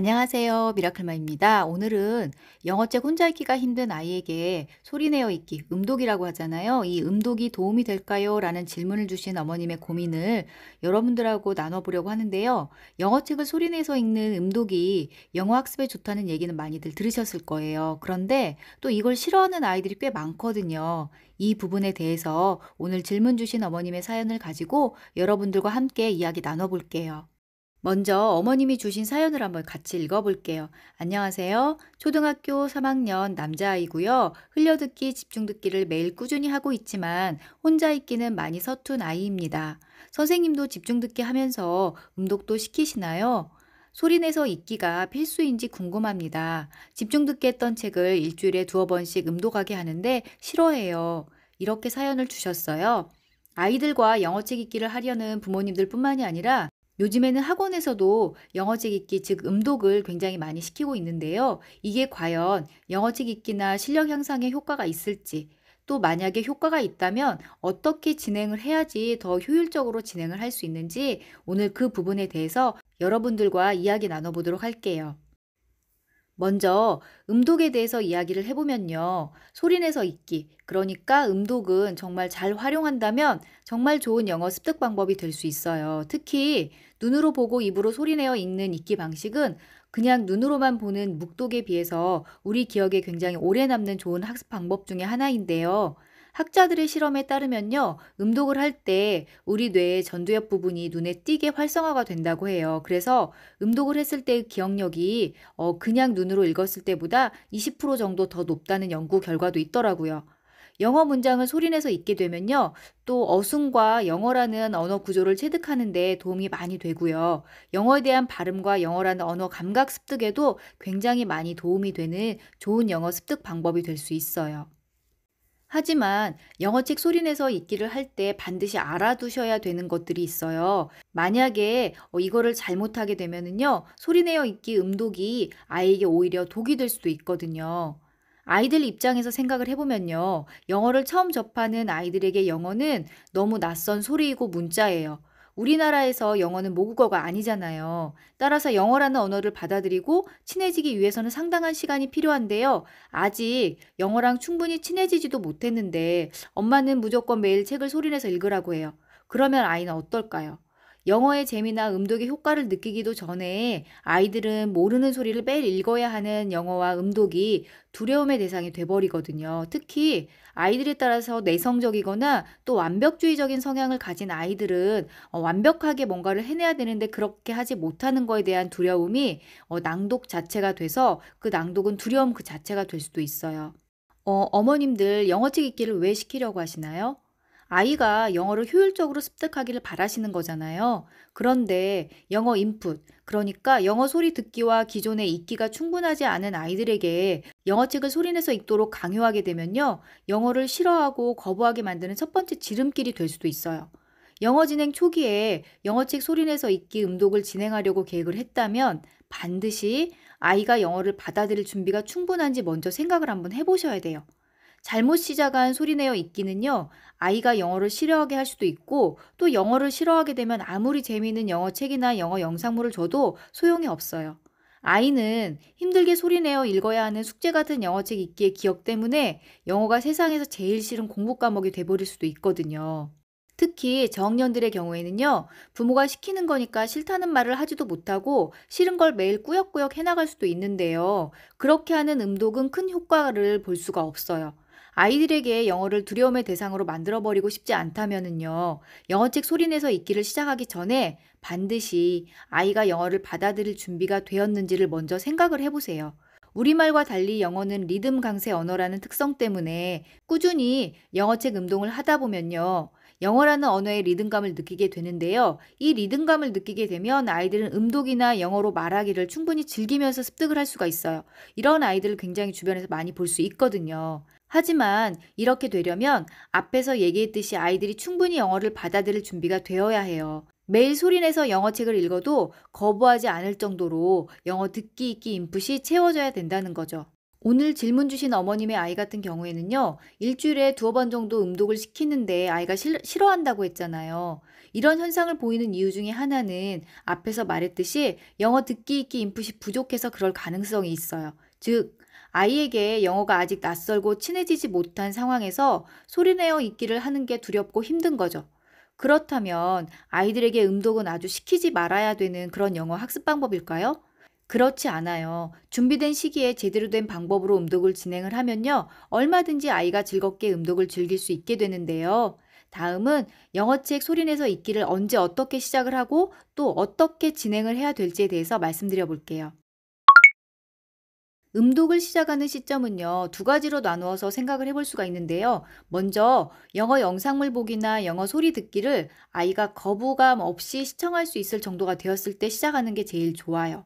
안녕하세요. 미라클마입니다. 오늘은 영어책 혼자 읽기가 힘든 아이에게 소리내어 읽기, 음독이라고 하잖아요. 이 음독이 도움이 될까요? 라는 질문을 주신 어머님의 고민을 여러분들하고 나눠보려고 하는데요. 영어책을 소리내서 읽는 음독이 영어 학습에 좋다는 얘기는 많이들 들으셨을 거예요. 그런데 또 이걸 싫어하는 아이들이 꽤 많거든요. 이 부분에 대해서 오늘 질문 주신 어머님의 사연을 가지고 여러분들과 함께 이야기 나눠볼게요. 먼저 어머님이 주신 사연을 한번 같이 읽어볼게요. 안녕하세요. 초등학교 3학년 남자아이고요. 흘려듣기, 집중듣기를 매일 꾸준히 하고 있지만 혼자 있기는 많이 서툰 아이입니다. 선생님도 집중듣기 하면서 음독도 시키시나요? 소리내서 읽기가 필수인지 궁금합니다. 집중듣기 했던 책을 일주일에 두어 번씩 음독하게 하는데 싫어해요. 이렇게 사연을 주셨어요. 아이들과 영어책 읽기를 하려는 부모님들 뿐만이 아니라 요즘에는 학원에서도 영어책 읽기, 즉 음독을 굉장히 많이 시키고 있는데요. 이게 과연 영어책 읽기나 실력 향상에 효과가 있을지, 또 만약에 효과가 있다면 어떻게 진행을 해야지 더 효율적으로 진행을 할 수 있는지 오늘 그 부분에 대해서 여러분들과 이야기 나눠보도록 할게요. 먼저 음독에 대해서 이야기를 해보면요. 소리내서 읽기. 그러니까 음독은 정말 잘 활용한다면 정말 좋은 영어 습득 방법이 될 수 있어요. 특히 눈으로 보고 입으로 소리내어 읽는 읽기 방식은 그냥 눈으로만 보는 묵독에 비해서 우리 기억에 굉장히 오래 남는 좋은 학습 방법 중의 하나인데요. 학자들의 실험에 따르면요, 음독을 할 때 우리 뇌의 전두엽 부분이 눈에 띄게 활성화가 된다고 해요. 그래서 음독을 했을 때의 기억력이 어, 그냥 눈으로 읽었을 때보다 20% 정도 더 높다는 연구 결과도 있더라고요. 영어 문장을 소리내서 읽게 되면요. 또 어순과 영어라는 언어 구조를 체득하는 데 도움이 많이 되고요. 영어에 대한 발음과 영어라는 언어 감각 습득에도 굉장히 많이 도움이 되는 좋은 영어 습득 방법이 될 수 있어요. 하지만 영어책 소리내서 읽기를 할 때 반드시 알아두셔야 되는 것들이 있어요. 만약에 어, 이거를 잘못하게 되면은요, 소리내어 읽기 음독이 아이에게 오히려 독이 될 수도 있거든요. 아이들 입장에서 생각을 해보면요. 영어를 처음 접하는 아이들에게 영어는 너무 낯선 소리이고 문자예요. 우리나라에서 영어는 모국어가 아니잖아요. 따라서 영어라는 언어를 받아들이고 친해지기 위해서는 상당한 시간이 필요한데요. 아직 영어랑 충분히 친해지지도 못했는데 엄마는 무조건 매일 책을 소리내서 읽으라고 해요. 그러면 아이는 어떨까요? 영어의 재미나 음독의 효과를 느끼기도 전에 아이들은 모르는 소리를 매일 읽어야 하는 영어와 음독이 두려움의 대상이 돼버리거든요. 특히 아이들에 따라서 내성적이거나 또 완벽주의적인 성향을 가진 아이들은 어, 완벽하게 뭔가를 해내야 되는데 그렇게 하지 못하는 거에 대한 두려움이 어, 낭독 자체가 돼서 그 낭독은 두려움 그 자체가 될 수도 있어요. 어, 어머님들 영어책 읽기를 왜 시키려고 하시나요? 아이가 영어를 효율적으로 습득하기를 바라시는 거잖아요. 그런데 영어 인풋, 그러니까 영어 소리 듣기와 기존의 읽기가 충분하지 않은 아이들에게 영어책을 소리내서 읽도록 강요하게 되면요. 영어를 싫어하고 거부하게 만드는 첫 번째 지름길이 될 수도 있어요. 영어 진행 초기에 영어책 소리내서 읽기 음독을 진행하려고 계획을 했다면 반드시 아이가 영어를 받아들일 준비가 충분한지 먼저 생각을 한번 해보셔야 돼요. 잘못 시작한 소리내어 읽기는요, 아이가 영어를 싫어하게 할 수도 있고, 또 영어를 싫어하게 되면 아무리 재미있는 영어 책이나 영어 영상물을 줘도 소용이 없어요. 아이는 힘들게 소리내어 읽어야 하는 숙제 같은 영어책 읽기의 기억 때문에 영어가 세상에서 제일 싫은 공부 과목이 돼버릴 수도 있거든요. 특히 저학년들의 경우에는요, 부모가 시키는 거니까 싫다는 말을 하지도 못하고 싫은 걸 매일 꾸역꾸역 해나갈 수도 있는데요. 그렇게 하는 음독은 큰 효과를 볼 수가 없어요. 아이들에게 영어를 두려움의 대상으로 만들어버리고 싶지 않다면은요, 영어책 소리내서 읽기를 시작하기 전에 반드시 아이가 영어를 받아들일 준비가 되었는지를 먼저 생각을 해보세요. 우리말과 달리 영어는 리듬 강세 언어라는 특성 때문에 꾸준히 영어책 운동을 하다 보면요. 영어라는 언어의 리듬감을 느끼게 되는데요. 이 리듬감을 느끼게 되면 아이들은 음독이나 영어로 말하기를 충분히 즐기면서 습득을 할 수가 있어요. 이런 아이들을 굉장히 주변에서 많이 볼 수 있거든요. 하지만 이렇게 되려면 앞에서 얘기했듯이 아이들이 충분히 영어를 받아들일 준비가 되어야 해요. 매일 소리내서 영어책을 읽어도 거부하지 않을 정도로 영어 듣기 읽기 인풋이 채워져야 된다는 거죠. 오늘 질문 주신 어머님의 아이 같은 경우에는요, 일주일에 두어 번 정도 음독을 시키는데 아이가 실, 싫어한다고 했잖아요. 이런 현상을 보이는 이유 중에 하나는 앞에서 말했듯이 영어 듣기 읽기 인풋이 부족해서 그럴 가능성이 있어요. 즉, 아이에게 영어가 아직 낯설고 친해지지 못한 상황에서 소리내어 읽기를 하는 게 두렵고 힘든 거죠. 그렇다면 아이들에게 음독은 아주 시키지 말아야 되는 그런 영어 학습 방법일까요? 그렇지 않아요. 준비된 시기에 제대로 된 방법으로 음독을 진행을 하면요. 얼마든지 아이가 즐겁게 음독을 즐길 수 있게 되는데요. 다음은 영어책 소리내서 읽기를 언제 어떻게 시작을 하고 또 어떻게 진행을 해야 될지에 대해서 말씀드려 볼게요. 음독을 시작하는 시점은요, 두 가지로 나누어서 생각을 해볼 수가 있는데요. 먼저, 영어 영상물 보기나 영어 소리 듣기를 아이가 거부감 없이 시청할 수 있을 정도가 되었을 때 시작하는 게 제일 좋아요.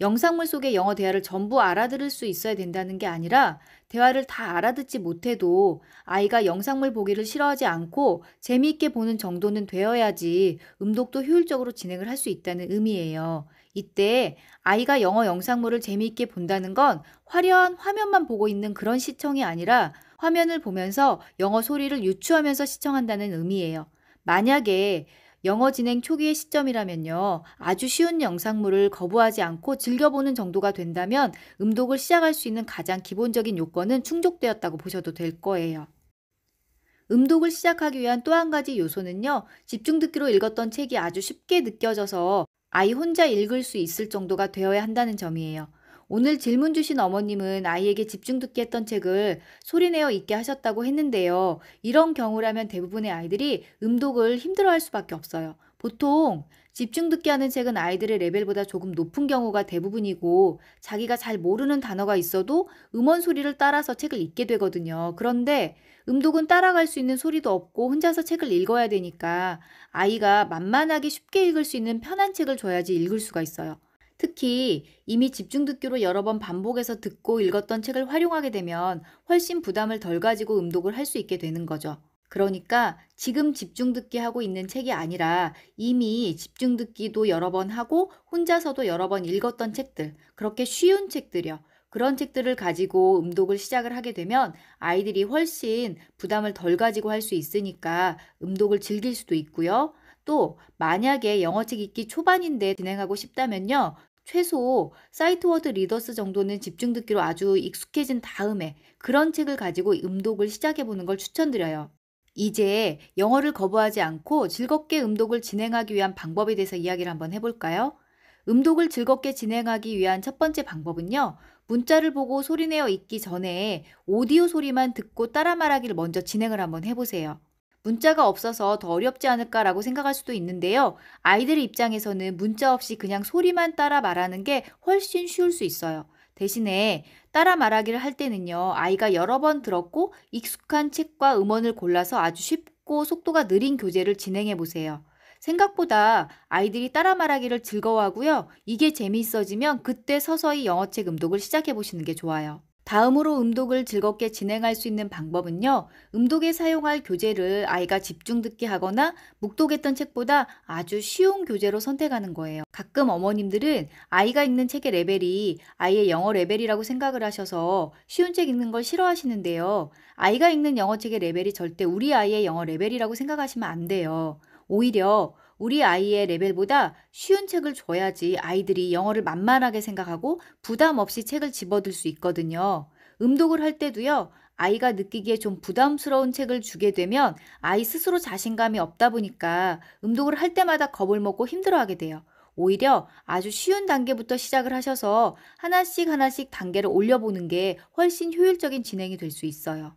영상물 속의 영어 대화를 전부 알아들을 수 있어야 된다는 게 아니라 대화를 다 알아듣지 못해도 아이가 영상물 보기를 싫어하지 않고 재미있게 보는 정도는 되어야지 음독도 효율적으로 진행을 할 수 있다는 의미예요. 이때 아이가 영어 영상물을 재미있게 본다는 건 화려한 화면만 보고 있는 그런 시청이 아니라 화면을 보면서 영어 소리를 유추하면서 시청한다는 의미예요. 만약에 영어 진행 초기의 시점이라면요. 아주 쉬운 영상물을 거부하지 않고 즐겨보는 정도가 된다면 음독을 시작할 수 있는 가장 기본적인 요건은 충족되었다고 보셔도 될 거예요. 음독을 시작하기 위한 또 한 가지 요소는요. 집중 듣기로 읽었던 책이 아주 쉽게 느껴져서 아이 혼자 읽을 수 있을 정도가 되어야 한다는 점이에요. 오늘 질문 주신 어머님은 아이에게 집중 듣기 했던 책을 소리내어 읽게 하셨다고 했는데요. 이런 경우라면 대부분의 아이들이 음독을 힘들어할 수밖에 없어요. 보통 집중 듣기 하는 책은 아이들의 레벨보다 조금 높은 경우가 대부분이고 자기가 잘 모르는 단어가 있어도 음원 소리를 따라서 책을 읽게 되거든요. 그런데 음독은 따라갈 수 있는 소리도 없고 혼자서 책을 읽어야 되니까 아이가 만만하게 쉽게 읽을 수 있는 편한 책을 줘야지 읽을 수가 있어요. 특히 이미 집중 듣기로 여러 번 반복해서 듣고 읽었던 책을 활용하게 되면 훨씬 부담을 덜 가지고 음독을 할 수 있게 되는 거죠. 그러니까 지금 집중 듣기 하고 있는 책이 아니라 이미 집중 듣기도 여러 번 하고 혼자서도 여러 번 읽었던 책들, 그렇게 쉬운 책들이요. 그런 책들을 가지고 음독을 시작을 하게 되면 아이들이 훨씬 부담을 덜 가지고 할 수 있으니까 음독을 즐길 수도 있고요. 또 만약에 영어책 읽기 초반인데 진행하고 싶다면요. 최소 사이트워드 리더스 정도는 집중 듣기로 아주 익숙해진 다음에 그런 책을 가지고 음독을 시작해 보는 걸 추천드려요. 이제 영어를 거부하지 않고 즐겁게 음독을 진행하기 위한 방법에 대해서 이야기를 한번 해볼까요? 음독을 즐겁게 진행하기 위한 첫 번째 방법은요. 문자를 보고 소리내어 읽기 전에 오디오 소리만 듣고 따라 말하기를 먼저 진행을 한번 해보세요. 문자가 없어서 더 어렵지 않을까라고 생각할 수도 있는데요. 아이들 입장에서는 문자 없이 그냥 소리만 따라 말하는 게 훨씬 쉬울 수 있어요. 대신에 따라 말하기를 할 때는요, 아이가 여러 번 들었고 익숙한 책과 음원을 골라서 아주 쉽고 속도가 느린 교재를 진행해 보세요. 생각보다 아이들이 따라 말하기를 즐거워하고요. 이게 재미있어지면 그때 서서히 영어책 음독을 시작해 보시는 게 좋아요. 다음으로 음독을 즐겁게 진행할 수 있는 방법은요. 음독에 사용할 교재를 아이가 집중 듣게 하거나 묵독했던 책보다 아주 쉬운 교재로 선택하는 거예요. 가끔 어머님들은 아이가 읽는 책의 레벨이 아이의 영어 레벨이라고 생각을 하셔서 쉬운 책 읽는 걸 싫어하시는데요. 아이가 읽는 영어 책의 레벨이 절대 우리 아이의 영어 레벨이라고 생각하시면 안 돼요. 오히려 우리 아이의 레벨보다 쉬운 책을 줘야지 아이들이 영어를 만만하게 생각하고 부담 없이 책을 집어들 수 있거든요. 음독을 할 때도요. 아이가 느끼기에 좀 부담스러운 책을 주게 되면 아이 스스로 자신감이 없다 보니까 음독을 할 때마다 겁을 먹고 힘들어하게 돼요. 오히려 아주 쉬운 단계부터 시작을 하셔서 하나씩 하나씩 단계를 올려보는 게 훨씬 효율적인 진행이 될 수 있어요.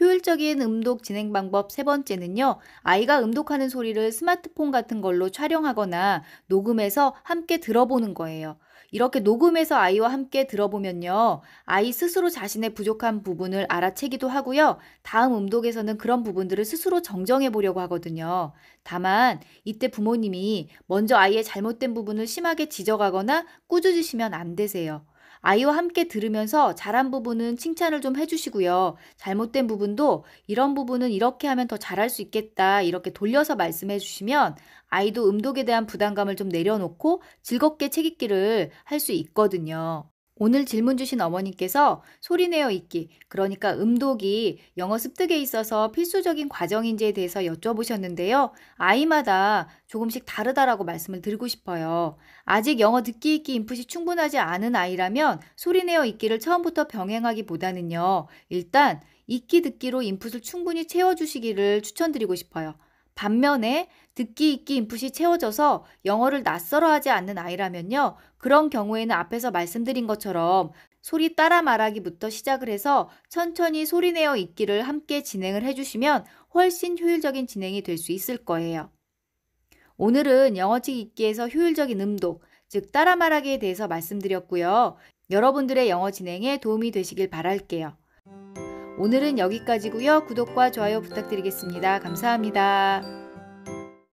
효율적인 음독 진행 방법 세 번째는요. 아이가 음독하는 소리를 스마트폰 같은 걸로 촬영하거나 녹음해서 함께 들어보는 거예요. 이렇게 녹음해서 아이와 함께 들어보면요. 아이 스스로 자신의 부족한 부분을 알아채기도 하고요. 다음 음독에서는 그런 부분들을 스스로 정정해 보려고 하거든요. 다만, 이때 부모님이 먼저 아이의 잘못된 부분을 심하게 지적하거나 꾸짖으시면 안 되세요. 아이와 함께 들으면서 잘한 부분은 칭찬을 좀 해주시고요. 잘못된 부분도 이런 부분은 이렇게 하면 더 잘할 수 있겠다. 이렇게 돌려서 말씀해 주시면 아이도 음독에 대한 부담감을 좀 내려놓고 즐겁게 책 읽기를 할 수 있거든요. 오늘 질문 주신 어머님께서 소리내어 읽기, 그러니까 음독이 영어 습득에 있어서 필수적인 과정인지에 대해서 여쭤보셨는데요. 아이마다 조금씩 다르다라고 말씀을 드리고 싶어요. 아직 영어 듣기 읽기 인풋이 충분하지 않은 아이라면 소리내어 읽기를 처음부터 병행하기보다는요. 일단 읽기 듣기로 인풋을 충분히 채워주시기를 추천드리고 싶어요. 반면에 듣기 읽기 인풋이 채워져서 영어를 낯설어 하지 않는 아이라면요. 그런 경우에는 앞에서 말씀드린 것처럼 소리 따라 말하기부터 시작을 해서 천천히 소리내어 읽기를 함께 진행을 해주시면 훨씬 효율적인 진행이 될 수 있을 거예요. 오늘은 영어책 읽기에서 효율적인 음독, 즉 따라 말하기에 대해서 말씀드렸고요. 여러분들의 영어 진행에 도움이 되시길 바랄게요. 오늘은 여기까지고요. 구독과 좋아요 부탁드리겠습니다. 감사합니다.